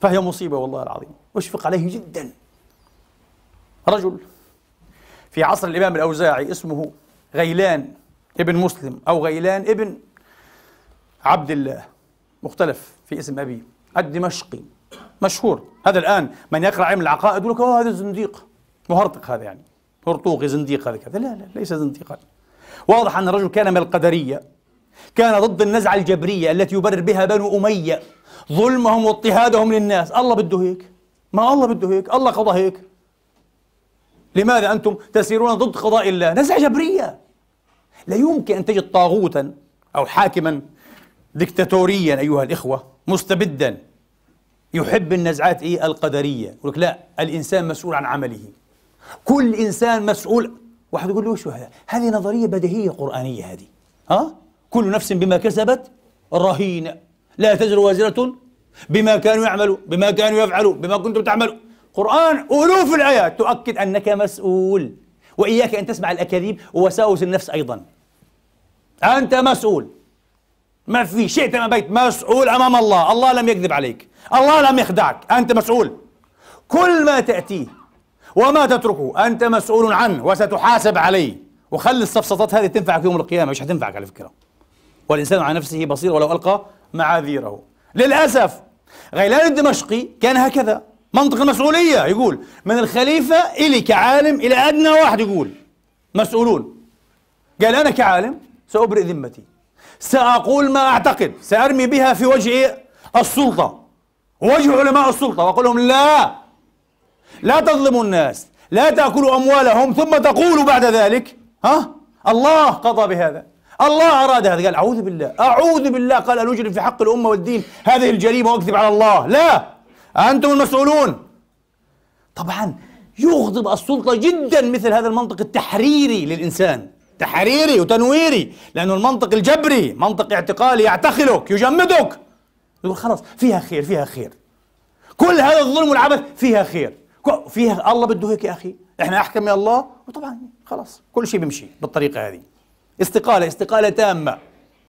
فهي مصيبة والله العظيم أشفق عليه جدا رجل في عصر الإمام الأوزاعي اسمه غيلان ابن مسلم أو غيلان ابن عبد الله مختلف في اسم أبيه الدمشقي مشهور هذا الآن من يقرأ علم العقائد يقول لك آه، هذا زنديق مهرطق هذا يعني هرطوقي زنديق هذا كذا لا لا ليس زنديقا واضح أن الرجل كان من القدرية كان ضد النزعة الجبرية التي يبرر بها بنو أمية ظلمهم واضطهادهم للناس الله بده هيك ما الله بده هيك الله قضى هيك لماذا أنتم تسيرون ضد قضاء الله نزعة جبرية لا يمكن أن تجد طاغوتا أو حاكما دكتاتوريا أيها الإخوة مستبدا يحب النزعات إيه القدرية يقول لك لا الإنسان مسؤول عن عمله كل إنسان مسؤول واحد يقول له شو هذا هذه نظرية بديهية قرآنية هذه ها كل نفس بما كسبت رهينة لا تزر وازرة بما كانوا يعملون بما كانوا يفعلون بما كنتم تعملون قرآن ألوف الآيات تؤكد أنك مسؤول وإياك أن تسمع الأكاذيب ووساوس النفس أيضا أنت مسؤول ما في شئت ما بيت مسؤول أمام الله الله لم يكذب عليك الله لم يخدعك أنت مسؤول كل ما تأتيه وما تتركه أنت مسؤول عنه وستحاسب عليه وخلي الصفصطات هذه تنفعك يوم القيامة مش هتنفعك على فكرة والإنسان على نفسه بصير ولو ألقى معاذيره للأسف غيلان الدمشقي كان هكذا منطق المسؤولية يقول من الخليفة إلي كعالم إلى أدنى واحد يقول مسؤولون قال أنا كعالم سأبرئ ذمتي سأقول ما أعتقد سأرمي بها في وجه إيه؟ السلطة وجه علماء السلطة وأقول لهم لا لا تظلموا الناس لا تأكلوا أموالهم ثم تقولوا بعد ذلك ها الله قضى بهذا الله أراد هذا قال أعوذ بالله أعوذ بالله قال أن أجرم في حق الأمة والدين هذه الجريمة وأكذب على الله لا أنتم المسؤولون طبعا يغضب السلطة جدا مثل هذا المنطق التحريري للإنسان تحريري وتنويري لأنه المنطق الجبري منطق اعتقالي يعتقلك يجمدك يقول خلاص فيها خير فيها خير كل هذا الظلم والعبث فيها خير فيها الله بده هيك يا أخي احنا أحكم يا الله وطبعا خلاص كل شيء بيمشي بالطريقة هذه استقالة استقالة تامة